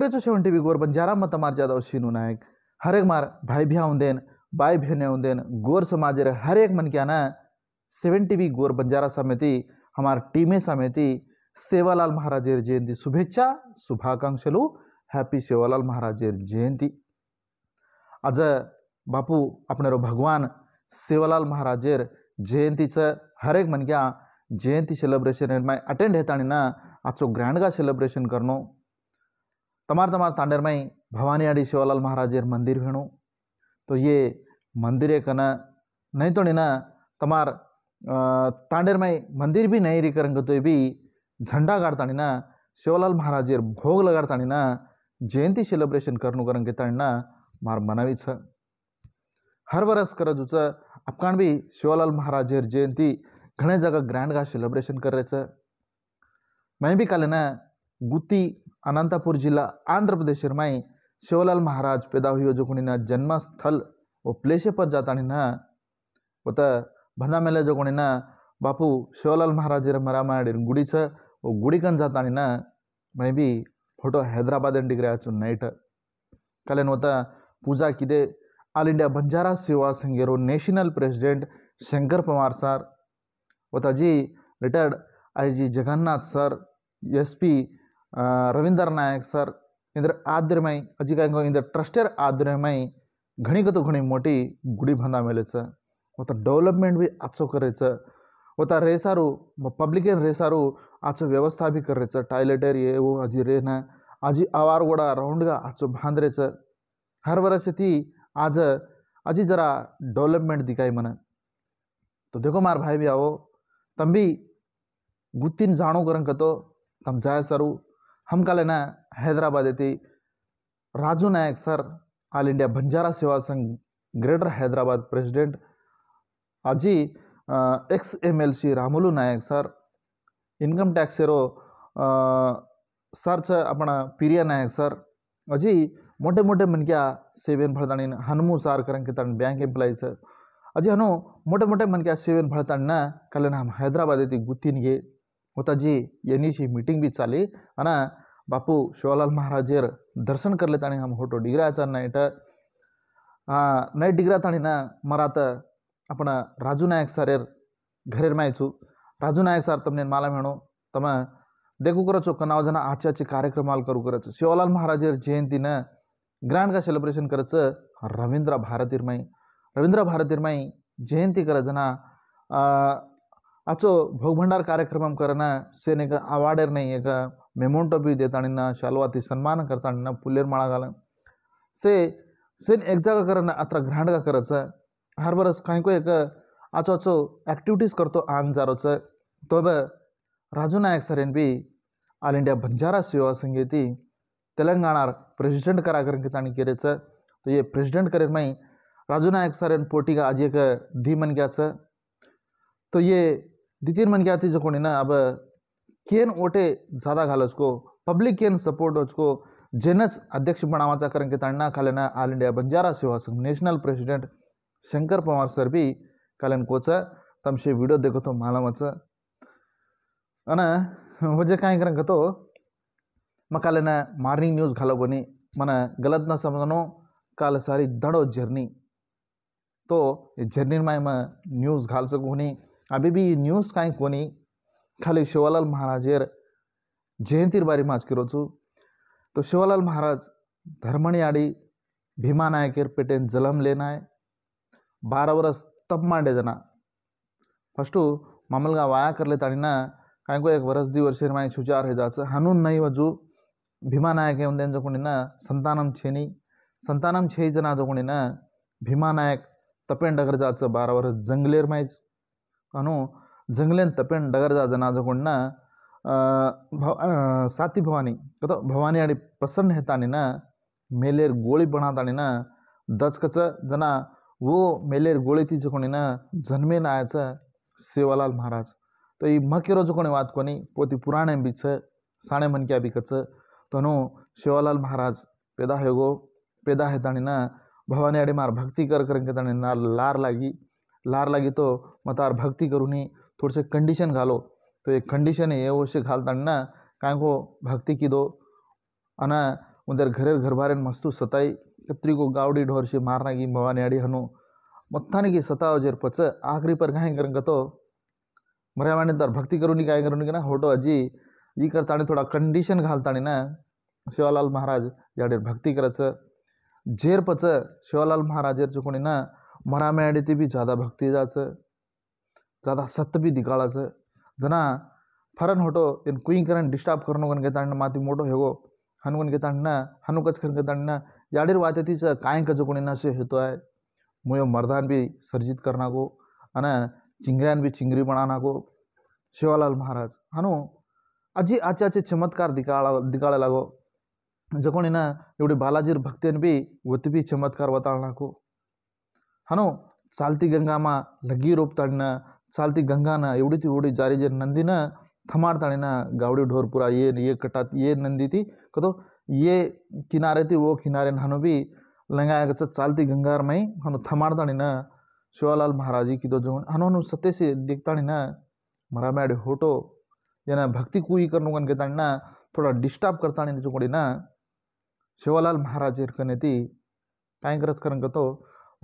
सगळ्याचो शेवंटी week वरपण ज्यारा मत मार जादा शिनू नायक हर एक मार भाई भ्या उन्देन बाई बहने उन्देन गोर समाज रे हर एक मन क्या ना सेवन टीवी गोर बंजारा समिति हमार टीमें समिति सेवालाल महाराज जयंती शुभेच्छा शुभाकांक्षलू हैप्पी सेवालाल महाराज जयंती आज बापू अपने भगवान सेवालाल महाराजेर जयंतीचं हर एक मन क्या जयंती सेलिब्रेशन अटेंड है ना ग्रैंड का सेलिब्रेशन करणं तमार तमार तांडेर मई भवानी आड़ी शिवालाल महाराजेर मंदिर भेणु तो ये मंदिर कन नहीं तो ना तमार तांडेर मई मंदिर भी नहीं री करंग तो भी झंडा नहीं ना शिवालाल महाराजेर भोग नहीं ना जयंती सेलिब्रेशन करनु करंग मार मनावी छ हर वरस जुच अफगाण भी शिवालाल महाराजेर जयंती घणे जगह ग्रैंड का सेलिब्रेशन कर रहे छ मैं भी काले ना गुत्ती अनंतपुर जिला आंध्र प्रदेश माई शिवलाल महाराज पेदा होयो जो कोणी जन्मस्थल ओ प्लेशपर् जाताण होत बंद मेला जो कोणी बापू शिवलाल महाराज रे मराम गुडी सो ना मैं बी फोटो हैदराबाद एंड डिग्री डिग्रिराच नैठ कलेल्यानं पूजा किदे ऑल इंडिया बंजारा सेवा संघेरो national president Shankar Pawar sir वता जी retired I G Jagannath sir P Nayak Nayak sir इंद्र ఆద్యమై अजी ఇందరు इंद्र ఆద్యమై घणीकतो घणी मोठी गुढी मेलेच होता डेव्हलपमेंट बी आचो करायचं होता रेसारू पब्लिकेन रेसारू आचो व्यवस्था बी करायचं टायलेटर ये वो आजी रे ना आजी आवार गोडा राऊंडगा आचो बांधरेचं हर वर्ष ती आज अजी जरा डेव्हलपमेंट दिकाय म्हणा तो देखो मार भाई भी आवो भी गुत्तीन जाणो करंक तो तम जाय सारू ಹಮ್ಕಾಲೇನ ಹೈದರಾಬಾದ್ ಐತಿ Raju Nayak sir all India Banjara Seva Sangh greater Hyderabad president ಅಜಿ ex M L C Ramulu Nayak sir income tax ಇರೋ સર છે આપણા પિરિયા નાયક સર હજી મોટે મોટે મનક્યા સેવેન ભળતાણી હનમુ સાર કરંગ કે તાણ બેંક એમ્પ્લાય છે હજી હનો મોટે મોટે મનક્યા સેવેન ભળતાણના કલે નામ હૈદરાબાદ હતી ગુત્તીનગે होताजी यांनीची मीटिंग बी चाली आणि बापू शिवालाल महाराजेर दर्शन करले ताणी हा फोटो डिग्रायचा नाईट नाईट डिग्रा ना मरा आता आपण राजू नायक सारेर घरी म्यायचो राजू नायक सर तमने मला म्हणू तम देखू कराच कनाव नावजना कार्यक्रम कार्यक्रमाला करू करायचं शिवालाल महाराजेर ग्रांड का सेलिब्रेशन करायचं रवींद्र भारतीर्माई रवींद्र भारतीर्माई जयंती करा जना कार्यक्रम అచో सेन కార్యక్రమం आवाडेर नाही అవార్డర్ मेमोंटो बी మెమోంటో బి దేతాడిన सन्मान सन्मान करताना पुलेर माळा घाला से सेन एक जागा करणं अत्र ग्रहण का करायचं हर बरस काही को एक आचो आचो ॲक्टिव्हिटीज करतो आंग जारोचं तो राजू नायक सरेन बी ऑल इंडिया बंजारा सेवा संगीती तेलंगाणार प्रेसिडेंट कराकरण की ताणी तो ये प्रेसिडेंट करेन माई राजू नायक सरेन पोटी का आज एक धीमन मन तो ये मन क्या जो अब केन ओटे ज्यादा घाल उसको पब्लिक केन सपोर्ट उसको जेनस अध्यक्ष बनावाचा कारण की ताणना कालन all India Banjara Seva Sangh national president Shankar Pawar sir भी कालन कोच से वीडियो देखो तो मालमच अन वजह काय करें तो मकालन मार्निंग न्यूज़ घालो कोनी मन गलत ना समझनो काल सारी दड़ो जर्नी तो जर्नी में न्यूज़ घाल सकूँ नहीं ಅಬಿ न्यूज कहीं कोणी खाली शिवालाल महाराजेर जयंतीर बारी माझ रोचू तो शिवालाल महाराज धर्मणी आडी भीमा नायकेर पेटेन जलमले है बारा वरस तप मांडे जना फस्टू मामलगाव वाया करले कहीं को एक वर्ष दी वर्ष माय छुचार है जाचं हानून नाही वजू भीमा नायक येऊन त्यांच्या ना संतानम छेनी संतानम छे जना जो ना भीमा नायक तपेन डगर जाचं बारा वरस जंगलेर मायच तपेन ಅನು ಜಂಗ್ಲೆಂತ साती भवानी ನಾಜಗೊಂಡ भवानी ಸಾತಿ प्रसन्न ಕತ ಭವಾನಿ ಅಡಿ मेलेर गोळी ಮೇಲೇರ್ ಗೋಳಿ ना ದಚ್ಕಚ जना वो मेलेर गोळी ती कोणी ना जन्मे नायाचं सेवालाल महाराज तो ई मकेरो जो कोणी कोनी कोणी पोती पुराणे छ साणे मनक्या बिकच तनु सेवालाल महाराज पेदा हेगो पेदा हेताणी ना भवानी अडे मार भक्ती कर कर ताणे ना लार लागी लार लगी तो मतार भक्ती करूनी थोडसे कंडीशन घालो तो एक कंडिशन हे अवश्य घालताना काय गो की दो आना उधर घरेर घरबारेन मस्तू सताई कत्री को गावड़ी ढोर ढोरशी मारना की भवानी आड़ी हनु मत्थाने की सताव जेर पच आखिरी पर कहीं करन तो मर्यावाणी तर भक्ति करूनी काय कहीं की ना होटो अजी जी करताने थोडा कंडीशन घालताने ना शिवालाल महाराज जाडेर भक्ती करायचं पच शिवालाल महाराजेरचं कोणी ना मरा मरामेळ्यां बी ज़्यादा भक्ति जाच ज़्यादा सत्य बी दिकाळाच जना फरन होटो इन कुई करन डिस्टर्ब करनो कन गेतांडना माती मोटो हेगो हनुकन गेतांडना हनुकच खन गेतांडना याडेर वातेतीच काय कजो कोणेनासे हेतो है मुयो मर्दान भी सर्जित करनाको अना चिंगऱ्यान भी चिंगरी बनानाको शिवालाल महाराज हनु अजी आचे आचे चमत्कार दिकाळा दिकाळा लगो जकोण ना एवढे बालाजीर भक्तीन भी वती भी चमत्कार वताळनाको चालती હનો ચાલતી ગંગામાં લગી चालती गंगा ચાલતી एवड़ी थी एवड़ी जारी જારી नंदी નંદીના थमाड़ताड़ी ताणीना गावड़ी ढोरपुरा ये ये कटात ये नंदी थी कतो ये किनारे थी वो किनारे हनु भी लंगाया गच चालती गंगार मई हनु थमार ताणीना शिवालाल महाराज की तो जो हनु हनु सत्य से देखताड़ी ना मरा मैड होटो याना भक्ति कुई करनु कन के ताणीना थोड़ा डिस्टर्ब करता नहीं जो ना शिवालाल महाराज कने थी कहीं करत करन कतो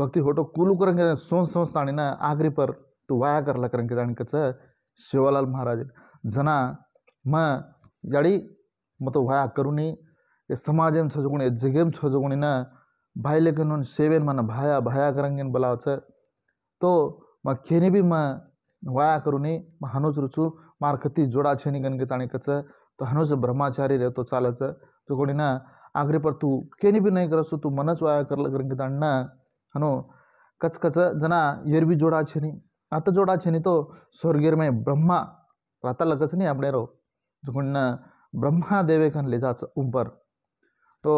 भक्ति होटो कुलू करंग सोंस सोंस ताणी ना आगरी पर तू तो वाया करला करंग ताणी कचं शिवालाल महाराज जना म याड़ी मत तो वाया करूनी ये समाज में छजुगुणी ये जगह में छजुगुणी ना भाई लेकिन उन सेवेन मन भाया भाया करंगेन बलावच तो म खेनी भी म वाया करूनी मैं हनुज रुचु मार कती जोड़ा छेनी गन के ताणी कचं तो हनुज ब्रह्मचारी रहे तो चालच तो कोणी ना आगरी पर तू केनी भी नहीं करसू तू मनच वाया करला करंग ताणी ना हनु कच कच जना यरबी जोडा नी आता जोडाचे तो स्वर्गीर मय ब्रह्मा रातालक नाही आपल्या रो झंडने ब्रह्मा देवेखाने लेजाच उपर तो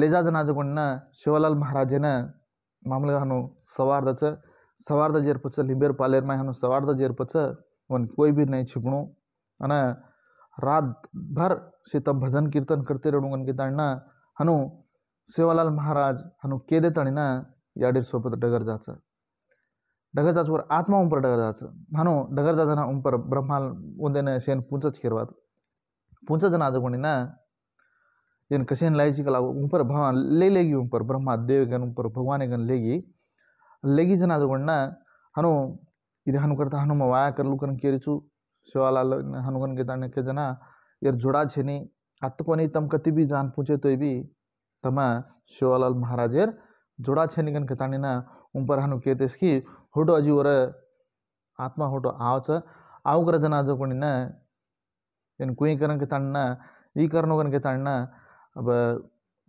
लेजा न शिवालाल महाराजने मामले हानू सद सवाद झेरपचं लिंबेर पालेर हनो हॅनु सवाद वन कोई भी बी नाही अन रात भर शीतम भजन कीर्तन करते रेणू गण की तिने हनु शिवालाल महाराज हनु केदेताणीने या सोबत डगर जायचं डगर जाचवर आत्मा उंपर डगर जायचं म्हणू डगर जाताना उंपर ब्रह्माल उंदेनं शेण पुंचच हिरवात पुंच जण आज कोणी ना इन कशेन लायची कला उंपर भगवान ले लेगी उंपर ब्रह्मा देव गन उंपर भगवान गन लेगी लेगी जण आज कोणी ना हनु इथे हनु करता हनुमा वाया करलू करून केरीचू शिवाला हनुगन के ताने के जना यार जुड़ा छेनी आत्त कोनी तम कति भी जान पूछे तो भी तम शिवालाल महाराजेर जोड़ा ಜೋಡಾಚೆನಿಗನ್ ಕತಾಣಿನ ಉಂಪರಹನು ಕೇತಸ್ಕಿ ಹೊಟು ಅಜಿವರ ಆತ್ಮ ಹೊಟು ಆವಚ ಆವುಗರ ಜನ ಆಜಕೊಂಡಿನ ಏನು ಕುಯಿಕರನ್ ಕತಾಣ್ಣ ಈ ಕರ್ನೋಗನ್ ಕತಾಣ್ಣ अब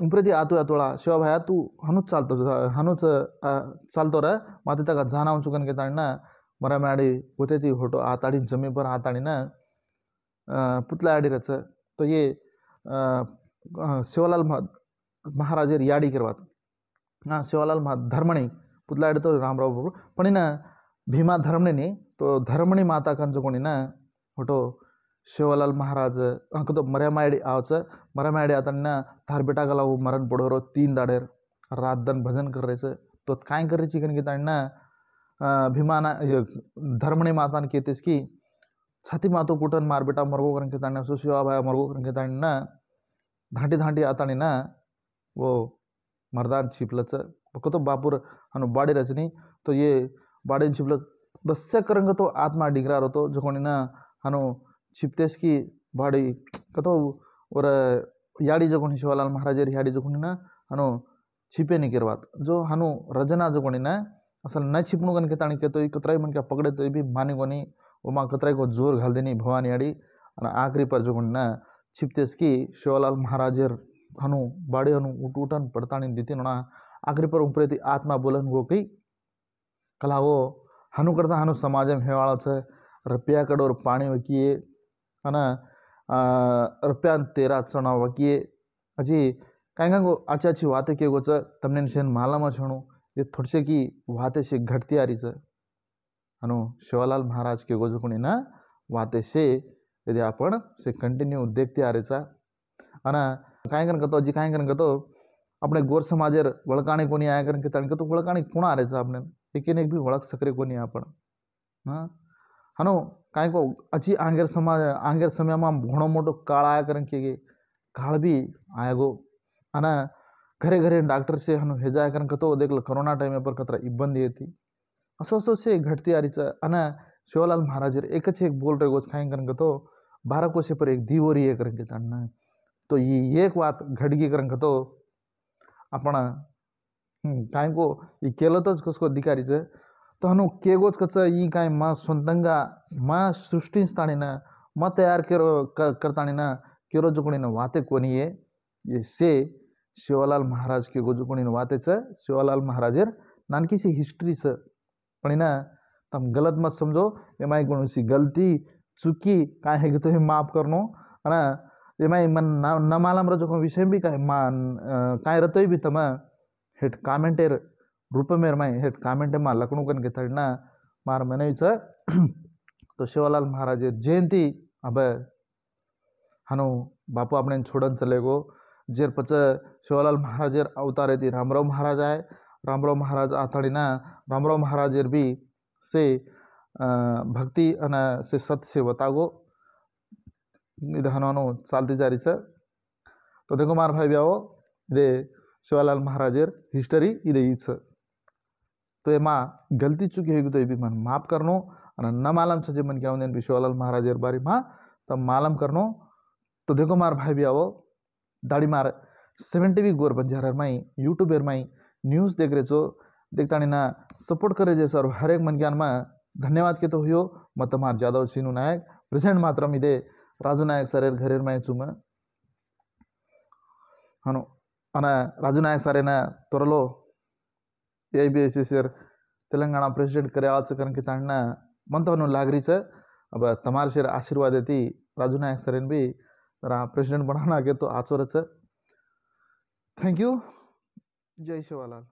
उंप्रती आतो या तोळा शिव भाया तू हनु चालतो हनुच चालतो र माते तका जाना चुकन के ताणना मरा मॅडी होते ती होटो आताडी जमी पर आताडी ना पुतला आडी रच तो ये शिवलाल महाराजे याडी करवात સેવાલાલ ધર્મણી પુતલાડતો રામરાવ બાબુ પણ એના ભીમા ધર્મણીની તો ધર્મણી માતા કંજુಕೊಂಡಿને ಒಟ್ಟು ಶಿವಲಾಲ್ ಮಹಾರಾಜ ಅಂಕದು ಮರೆ ಮಾಡಿ ಆವಚ ಮರೆ ಮಾಡಿ ಆತನ್ನ ತಾರ್ ಬಿಟ್ಟಾಗಲ್ಲ ಅವು ಮರನ್ ಬಿಡೋರು ತೀನ್ ದಾಡೇರ್ ರಾತ್ ದನ್ ಭಜನ್ ಕರ್ರೇಸ ತೊತ್ ಕಾಯ್ ಕರ್ರೇಚಿ ಕನ್ಗೆ ತಣ್ಣ ಭೀಮಾನ ಧರ್ಮಣಿ ಮಾತಾನ ಕೇತಿಸ್ಕಿ ಛತಿ ಮಾತು ಕೂಟನ್ ಮಾರ್ಬಿಟ್ಟ ಮರ್ಗೋ ಕನ್ಕೆ ತಣ್ಣ ಸುಶಿವಾಭಾಯ ಮರ್ಗೋ ಕನ್ಕೆ ತಣ್ಣ ಧಾಂಟಿ ಧಾಂಟಿ ಆತಣಿನ ಓ मरदान छिपलच तो बापुर अनु बाड़ी रचनी तो ये बाड़ी छिपल दस्य करंग तो आत्मा डिग्रार तो जो कोणीना हनु छिपतेस की बाड़ी कतो और याड़ी जो शिवालाल महाराजेर याड़ी जो कोणीना अनु छिपे नहीं केर बात जो हनु रजना जो कोणीना असल न छिपनु कन के ताणी के तो कतराई मन क्या पकड़े तो भी मानी वो उमा कतराई को जोर घाल देनी भवानी याड़ी आखिरी पर जो ना छिपतेस की शिवालाल महाराजेर ಹನು ಬಾಡೆಹನು ಊಟ ಊಟನ್ ಪಡ್ತಾಣಿನ ದಿತಿನೊಣ ಆಕ್ರಿಪರ್ ಉಂಪ್ರೇತಿ ಆತ್ಮ બોલન ગોકી કલાવો હનુ કરતા હનુ સમાજમ હેવાળો છે રૂપિયા કડોર પાણી વકીએ અને રૂપિયા તેરા ચણા વકીએ હજી કાંઈ કાંઈ આછી આછી વાતે કે છે તમને છે માલામાં છણું એ થોડશે કી વાતે છે ઘટતી આરી છે હનુ શિવાલાલ મહારાજ કે ગોજો કુણીના વાતે છે यदि आपण से कंटिन्यू देखते आ रहे અને ಕಾಯಂಕನ ಕತೋ ಜಿ ಕಾಯಂಕನ ಕತೋ अपने गोर समाजेर वळकाणी कोणी आया कारण की ताणके तो वळकाणी कोण आरेचं आपणे एकेन एक भी वळख सक्रे कोणी आपण हां हानो काय को अची आंगेर समाज आंगेर समयामा घणो मोटो काळ आया कारण की काळ बी आया आना घरे घरे डॉक्टर से हनु हेजा कारण कतो देखल कोरोना टाइम पर कतरा इबंदी ये थी असो असो से घटती आ रही चा अना महाराज एक एक बोल रहे गोच खाएं करन कतो बारह कोशे पर एक दीवोरी है करके जानना है तो ये एक बात घड़गी करंक तो आपण हम्म, काय को ये तो कसको अधिकारी अधिकारीचं तो हनु केगोच कच ई काय मा स्वतंगा मा सृष्टीच ताणीनं मा तयार केरो कर, करताणीनं केरो जुकणीनं वाते कोणी ये ये से शिवालाल महाराज के गो केगो जुकणीनं वातेचं शिवालाल महाराजेर नानकीसी हिस्ट्रीचं पण ना तम गलत मत समझो ये माई गुण सी गलती चुकी कहीं है कि तो माफ करनो है ना एमाय मन्ना नमालाम रजोको विषय भी काय मा काय रतोय भी तमा हेट कामेंटेर रूपमेर माय हेट कामेंटे मा लकणुकन के थड़ना मार मनवीच तो शिवलाल महाराज जयंती अब हनु बापू अपने छोड़न चले गो जेर पच शिवलाल महाराज अवतारे थी रामराव महाराज आए रामराव महाराज आथड़ीना रामराव महाराज भी से भक्ति अन से सत से बतागो విధానాను సాల్తీజారిస తొదె కుమార్ భాయ్ బ్యావో ఇదే శివలాల్ మహారాజర్ హిస్టరీ ఇదే ఈచ तो ये माँ गलती चुकी होगी तो ये भी मन माफ करनो અને ન માલમ છે જે મને કહેવું ને વિશ્વાલાલ મહારાજ અરબારીમાં તમે માલમ કરનો તો દેખો માર ભાઈ બી આવો દાડી માર સેવન્ટી બી ગોર બંજારમાંય યુટ્યુબેરમાંય ન્યૂઝ દેખ રેચો દેખતાણીના સપોર્ટ કરે છે સર હરેક મન જ્ઞાનમાં ધન્યવાદ કહેતો હોયો મત તમાર જાદવ સિંહનું નાયક પ્રેઝન્ટ માત્ર મીદે ರಾಜು ನಾಯಕ್ ಸರ್ ಘರೇರ್ ಮಾಯಚುಮ అను మన రాజు నాయక్ సార్ అయిన త్వరలో ఏఐబిఐసిసిఆర్ తెలంగాణ ప్రెసిడెంట్ కార్యాచరణకి తాండిన మంతవను లాగరీ సార్ अब तमार शेर आशीर्वाद यति राजु नायक सरन भी रा प्रेसिडेंट बनाना के तो आचोर छ थ्याङ्क यू जय शिवालाल